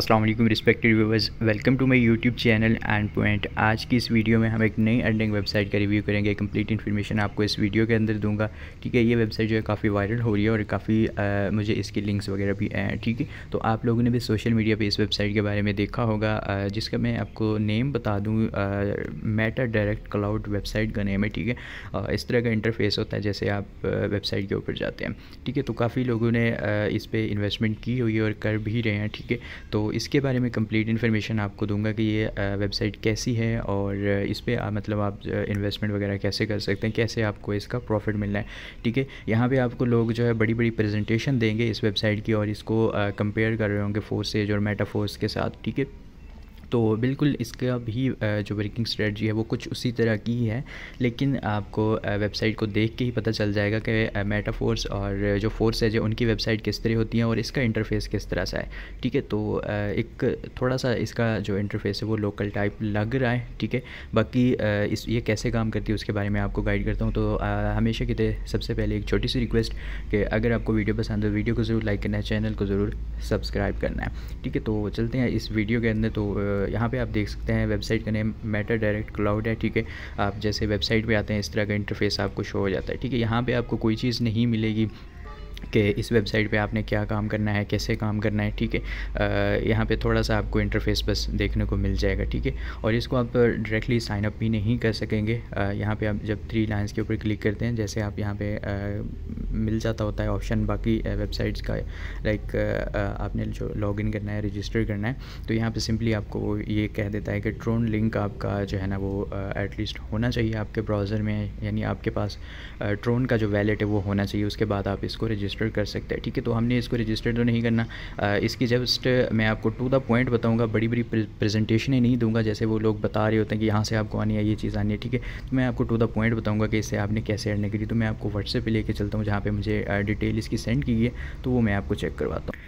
अस्सलाम वालेकुम respected viewers welcome to my YouTube channel and point आज की इस वीडियो में हम एक नई अर्निंग वेबसाइट का रिव्यू करेंगे कंप्लीट इन्फॉर्मेशन आपको इस वीडियो के अंदर दूंगा ठीक है ये वेबसाइट जो है काफ़ी वायरल हो रही है और काफ़ी मुझे इसके लिंक्स वगैरह भी हैं ठीक है तो आप लोगों ने भी सोशल मीडिया पर इस वेबसाइट के बारे में देखा होगा आ, जिसका मैं आपको नेम बता दूँ मेटा डायरेक्ट क्लाउड वेबसाइट का नेम है ठीक है इस तरह का इंटरफेस होता है जैसे आप वेबसाइट के ऊपर जाते हैं ठीक है तो काफ़ी लोगों ने इस पर इन्वेस्टमेंट की हुई है और कर भी रहे हैं ठीक है तो तो इसके बारे में कंप्लीट इन्फॉर्मेशन आपको दूंगा कि ये वेबसाइट कैसी है और इस पर मतलब आप इन्वेस्टमेंट वगैरह कैसे कर सकते हैं कैसे आपको इसका प्रॉफिट मिलना है ठीक है यहाँ पर आपको लोग जो है बड़ी बड़ी प्रेजेंटेशन देंगे इस वेबसाइट की और इसको कंपेयर कर रहे होंगे फोर्सेज और मेटाफोर्स के साथ ठीक है तो बिल्कुल इसका भी जो वर्किंग स्ट्रेटजी है वो कुछ उसी तरह की ही है लेकिन आपको वेबसाइट को देख के ही पता चल जाएगा कि मेटाफोर्स और जो फोर्स है जो उनकी वेबसाइट किस तरह होती है और इसका इंटरफेस किस तरह सा है ठीक है तो एक थोड़ा सा इसका जो इंटरफेस है वो लोकल टाइप लग रहा है ठीक है बाकी इस ये कैसे काम करती है उसके बारे में आपको गाइड करता हूँ तो हमेशा की तरह सबसे पहले एक छोटी सी रिक्वेस्ट कि अगर आपको वीडियो पसंद हो वीडियो को ज़रूर लाइक करना है चैनल को ज़रूर सब्सक्राइब करना है ठीक है तो चलते हैं इस वीडियो के अंदर तो यहाँ पे आप देख सकते हैं वेबसाइट का नेम मेटा डायरेक्ट क्लाउड है ठीक है आप जैसे वेबसाइट पे आते हैं इस तरह का इंटरफेस आपको शो हो जाता है ठीक है यहाँ पे आपको कोई चीज़ नहीं मिलेगी कि इस वेबसाइट पे आपने क्या काम करना है कैसे काम करना है ठीक है यहाँ पे थोड़ा सा आपको इंटरफेस बस देखने को मिल जाएगा ठीक है और इसको आप डायरेक्टली साइन अप भी नहीं कर सकेंगे यहाँ पे आप जब थ्री लाइन्स के ऊपर क्लिक करते हैं जैसे आप यहाँ पे आ, मिल जाता होता है ऑप्शन बाकी वेबसाइट्स का लाइक आपने जो लॉग करना है रजिस्टर करना है तो यहाँ पर सिंपली आपको ये कह देता है कि ट्रोन लिंक आपका जो है ना वो एटलीस्ट होना चाहिए आपके ब्राउज़र में यानी आपके पास ट्रोन का जो वैलेट है वो होना चाहिए उसके बाद आप इसको रजिस्टर रजिस्टर कर सकता है ठीक है तो हमने इसको रजिस्टर तो नहीं करना आ, इसकी जस्ट मैं आपको टू द पॉइंट बताऊँगा बड़ी बड़ी प्रेजेंटेशन नहीं दूंगा जैसे वो लोग बता रहे होते हैं कि यहाँ से आपको आनी है ये चीज़ आनी है ठीक है तो मैं आपको टू द पॉइंट बताऊँगा कि इससे आपने कैसे एडने नहीं करी तो मैं आपको व्हाट्सएप पर लेकर चलता हूँ जहाँ पर मुझे डिटेल इसकी सेंड की है तो वो मैं आपको चेक करवाता हूँ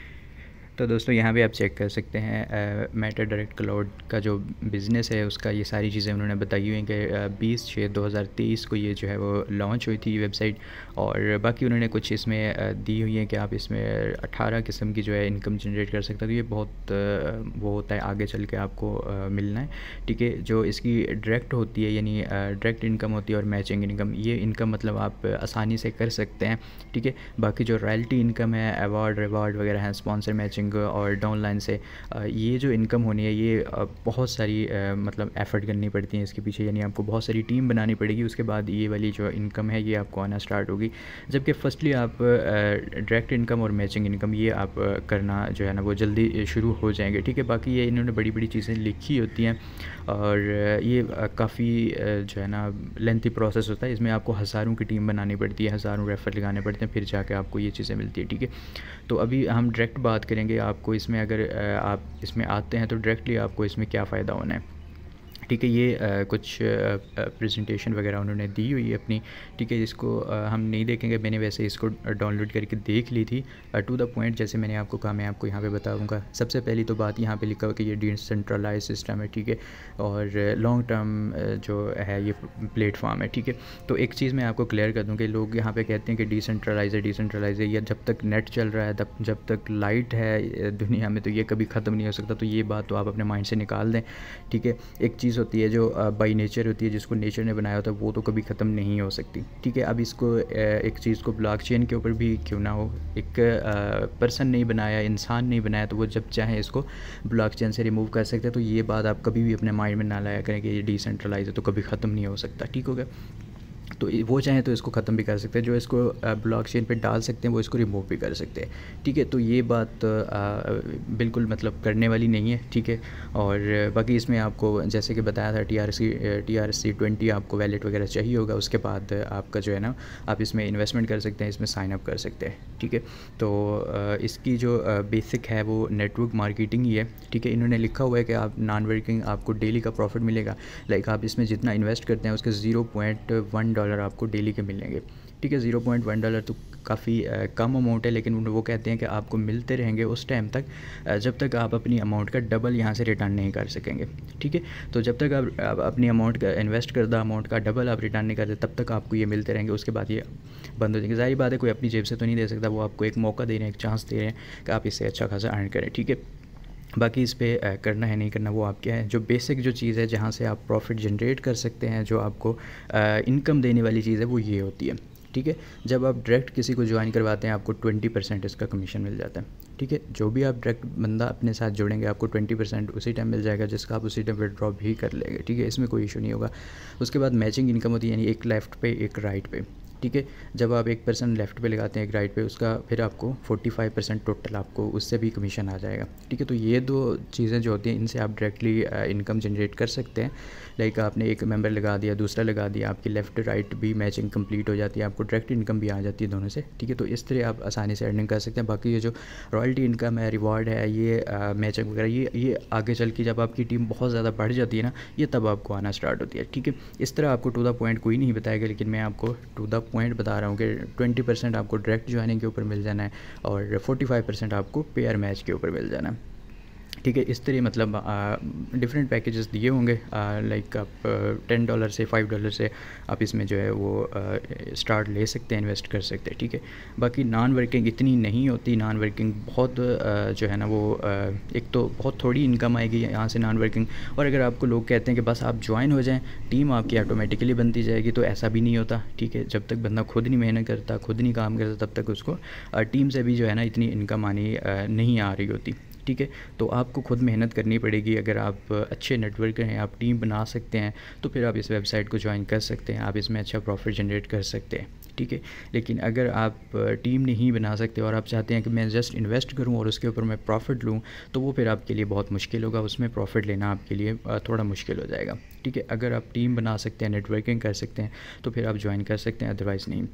तो दोस्तों यहाँ भी आप चेक कर सकते हैं मेटा डायरेक्ट क्लाउड का जो बिज़नेस है उसका ये सारी चीज़ें उन्होंने बताई हुई हैं कि बीस छः दो हज़ार तेईस को ये जो है वो लॉन्च हुई थी वेबसाइट और बाकी उन्होंने कुछ इसमें दी हुई है कि आप इसमें अठारह किस्म की जो है इनकम जनरेट कर सकते हो तो ये बहुत वो होता है आगे चल के आपको मिलना है ठीक है जो इसकी डायरेक्ट होती है यानी डायरेक्ट इनकम होती है और मैचिंग इनकम ये इनकम मतलब आप आसानी से कर सकते हैं ठीक है बाकी जो रॉयल्टी इनकम है अवार्ड रिवार्ड वगैरह हैं स्पॉन्सर मैचिंग मार्केटिंग uh, और डाउनलाइन से uh, ये जो इनकम होनी है ये uh, बहुत सारी मतलब एफ़र्ट करनी पड़ती है इसके पीछे यानी आपको बहुत सारी टीम बनानी पड़ेगी उसके बाद ये वाली जो इनकम है ये आपको आना स्टार्ट होगी जबकि फर्स्टली आप डायरेक्ट इनकम और मैचिंग इनकम ये आप करना जो है ना वो जल्दी शुरू हो जाएंगे ठीक है बाकी ये इन्होंने बड़ी बड़ी चीज़ें लिखी होती हैं और ये काफ़ी जो है ना लेंथी प्रोसेस होता है इसमें आपको हज़ारों की टीम बनानी पड़ती है हज़ारों रेफर लगाने पड़ते हैं फिर जाके आपको ये चीज़ें मिलती है ठीक है तो अभी हम डायरेक्ट बात करेंगे डायरेक्टली आपको इसमें अगर आप इसमें आते हैं तो डायरेक्टली आपको इसमें क्या फ़ायदा होना है ठीक है ये आ, कुछ प्रेजेंटेशन वगैरह उन्होंने दी हुई है अपनी ठीक है इसको आ, हम नहीं देखेंगे मैंने वैसे इसको डाउनलोड करके देख ली थी टू द पॉइंट जैसे मैंने आपको कहा मैं आपको यहाँ पे बताऊँगा सबसे पहली तो बात यहाँ पे लिखा हुआ कि ये डिसेंट्रलाइज सिस्टम है ठीक है और लॉन्ग टर्म जो है ये प्लेटफॉर्म है ठीक है तो एक चीज़ मैं आपको क्लियर कर दूँ कि लोग यहाँ पर कहते हैं कि डिसेंट्रलाइज है डिसेंट्रलाइज है या जब तक नेट चल रहा है तब जब तक लाइट है दुनिया में तो ये कभी ख़त्म नहीं हो सकता तो ये बात तो आप अपने माइंड से निकाल दें ठीक है एक चीज़ चीज़ होती है जो बाई नेचर होती है जिसको नेचर ने बनाया होता है वो तो कभी ख़त्म नहीं हो सकती ठीक है अब इसको एक चीज़ को चेन के ऊपर भी क्यों ना हो एक पर्सन नहीं बनाया इंसान नहीं बनाया तो वो जब चाहे इसको चेन से रिमूव कर सकते हैं तो ये बात आप कभी भी अपने माइंड में ना लाया करें कि ये डिसेंट्रलाइज है तो कभी ख़त्म नहीं हो सकता ठीक हो गया तो वो चाहें तो इसको ख़त्म भी कर सकते हैं जो इसको ब्लॉक चेन पर डाल सकते हैं वो इसको रिमूव भी कर सकते हैं ठीक है तो ये बात बिल्कुल मतलब करने वाली नहीं है ठीक है और बाकी इसमें आपको जैसे कि बताया था T R C T R C twenty आपको वैलेट वगैरह चाहिए होगा उसके बाद आपका जो है ना आप इसमें इन्वेस्टमेंट कर सकते हैं इसमें साइन अप कर सकते हैं ठीक है तो इसकी जो बेसिक है वो नेटवर्क मार्केटिंग ही है ठीक है इन्होंने लिखा हुआ है कि आप नॉन वर्किंग आपको डेली का प्रॉफिट मिलेगा लाइक आप इसमें जितना इन्वेस्ट करते हैं उसके zero point one dollar dollar आपको डेली के मिलेंगे ठीक है ज़ीरो पॉइंट वन डॉलर तो काफ़ी कम अमाउंट है लेकिन वो कहते हैं कि आपको मिलते रहेंगे उस टाइम तक जब तक आप अपनी अमाउंट का डबल यहाँ से रिटर्न नहीं कर सकेंगे ठीक है तो जब तक आप, अपनी अमाउंट का इन्वेस्ट करदा अमाउंट का डबल आप रिटर्न नहीं करते तब तक आपको ये मिलते रहेंगे उसके बाद ये बंद हो जाएंगे जाहिर बात है कोई अपनी जेब से तो नहीं दे सकता वो आपको एक मौका दे रहे हैं एक चांस दे रहे हैं कि आप इससे अच्छा खासा अर्न करें ठीक है बाकी इस पर करना है नहीं करना वो आपके हैं जो बेसिक जो चीज़ है जहाँ से आप प्रॉफिट जनरेट कर सकते हैं जो आपको इनकम देने वाली चीज़ है वो ये होती है ठीक है जब आप डायरेक्ट किसी को ज्वाइन करवाते हैं आपको ट्वेंटी परसेंट इसका कमीशन मिल जाता है ठीक है जो भी आप डायरेक्ट बंदा अपने साथ जुड़ेंगे आपको ट्वेंटी परसेंट उसी टाइम मिल जाएगा जिसका आप उसी टाइम विड्रॉ भी कर लेंगे ठीक है इसमें कोई इशू नहीं होगा उसके बाद मैचिंग इनकम होती है यानी एक लेफ्ट पे एक राइट पे ठीक है जब आप एक परसेंट लेफ्ट पे लगाते हैं एक राइट पे उसका फिर आपको 45 परसेंट टोटल आपको उससे भी कमीशन आ जाएगा ठीक है तो ये दो चीज़ें जो होती हैं इनसे आप डायरेक्टली इनकम जनरेट कर सकते हैं लाइक आपने एक मेंबर लगा दिया दूसरा लगा दिया आपकी लेफ्ट राइट भी मैचिंग कंप्लीट हो जाती है आपको डायरेक्ट इनकम भी आ जाती है दोनों से ठीक है तो इस तरह आप आसानी से अर्निंग कर सकते हैं बाकी ये जो रॉयल्टी इनकम है रिवॉर्ड है ये मैचिंग uh, वगैरह ये ये आगे चल के जब आपकी टीम बहुत ज़्यादा बढ़ जाती है ना ये तब आपको आना स्टार्ट होती है ठीक है इस तरह आपको टू द पॉइंट कोई नहीं बताएगा लेकिन मैं आपको टू द पॉइंट बता रहा हूँ कि ट्वेंटी परसेंट आपको डायरेक्ट ज्वाइनिंग के ऊपर मिल जाना है और फोर्टी फाइव परसेंट आपको पेयर मैच के ऊपर मिल जाना है ठीक है इस तरह मतलब डिफरेंट पैकेजेस दिए होंगे लाइक आप टेन डॉलर से फाइव डॉलर से आप इसमें जो है वो स्टार्ट ले सकते हैं इन्वेस्ट कर सकते हैं ठीक है बाकी नॉन वर्किंग इतनी नहीं होती नॉन वर्किंग बहुत आ, जो है ना वो आ, एक तो बहुत थोड़ी इनकम आएगी यहाँ से नॉन वर्किंग और अगर आपको लोग कहते हैं कि बस आप ज्वाइन हो जाएँ टीम आपकी ऑटोमेटिकली बनती जाएगी तो ऐसा भी नहीं होता ठीक है जब तक बंदा खुद नहीं मेहनत करता खुद नहीं काम करता तब तक उसको टीम से भी जो है ना इतनी इनकम आनी नहीं आ रही होती ठीक है तो आपको खुद मेहनत करनी पड़ेगी अगर आप अच्छे नेटवर्कर हैं आप टीम बना सकते हैं तो फिर आप इस वेबसाइट को ज्वाइन कर सकते हैं आप इसमें अच्छा प्रॉफिट जनरेट कर सकते हैं ठीक है लेकिन अगर आप टीम नहीं बना सकते और आप चाहते हैं कि मैं जस्ट इन्वेस्ट करूं और उसके ऊपर मैं प्रॉफिट लूं तो वो फिर आपके लिए बहुत मुश्किल होगा उसमें प्रॉफिट लेना आपके लिए थोड़ा मुश्किल हो जाएगा ठीक है अगर आप टीम बना सकते हैं नेटवर्किंग कर सकते हैं तो फिर आप ज्वाइन कर सकते हैं अदरवाइज़ नहीं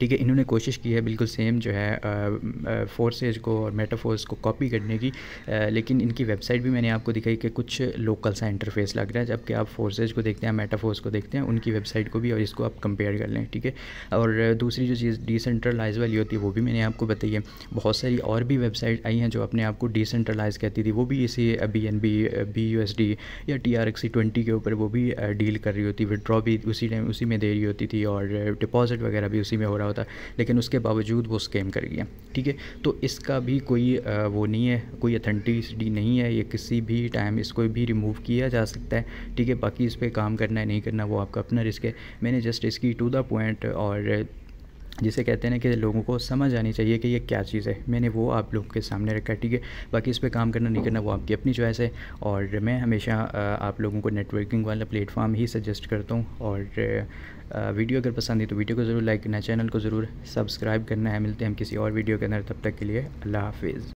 ठीक है इन्होंने कोशिश की है बिल्कुल सेम जो है फोर्सेज को और मेटाफोर्स को कॉपी करने की आ, लेकिन इनकी वेबसाइट भी मैंने आपको दिखाई कि कुछ लोकल सा इंटरफेस लग रहा है जबकि आप फोर्सेज को देखते हैं मेटाफोर्स को देखते हैं उनकी वेबसाइट को भी और इसको आप कंपेयर कर लें ठीक है और दूसरी जो चीज़ डिसेंट्रलाइज वाली होती है वो भी मैंने आपको बताई है बहुत सारी और भी वेबसाइट आई हैं जो अपने आप को डिसेंट्रलाइज कहती थी वो भी इसी B N B B U S D या T R X C twenty के ऊपर वो भी डील कर रही होती विड्रॉ भी उसी टाइम उसी में दे रही होती थी और डिपॉजिट वगैरह भी उसी में हो रहा रहा होता लेकिन उसके बावजूद वो स्कैम कर गया ठीक है तो इसका भी कोई वो नहीं है कोई अथेंटिसिटी नहीं है ये किसी भी टाइम इसको भी रिमूव किया जा सकता है ठीक है बाकी इस पर काम करना है नहीं करना वो आपका अपना रिस्क है मैंने जस्ट इसकी टू द पॉइंट और जिसे कहते हैं ना कि लोगों को समझ आनी चाहिए कि ये क्या चीज़ है मैंने वो आप लोगों के सामने रखा ठीक है बाकी इस पर काम करना नहीं करना वो आपकी अपनी चॉइस है और मैं हमेशा आप लोगों को नेटवर्किंग वाला प्लेटफॉर्म ही सजेस्ट करता हूँ और वीडियो अगर पसंद है तो वीडियो को ज़रूर लाइक करना चैनल को ज़रूर सब्सक्राइब करना है मिलते हैं हम किसी और वीडियो के अंदर तब तक के लिए अल्लाह हाफिज़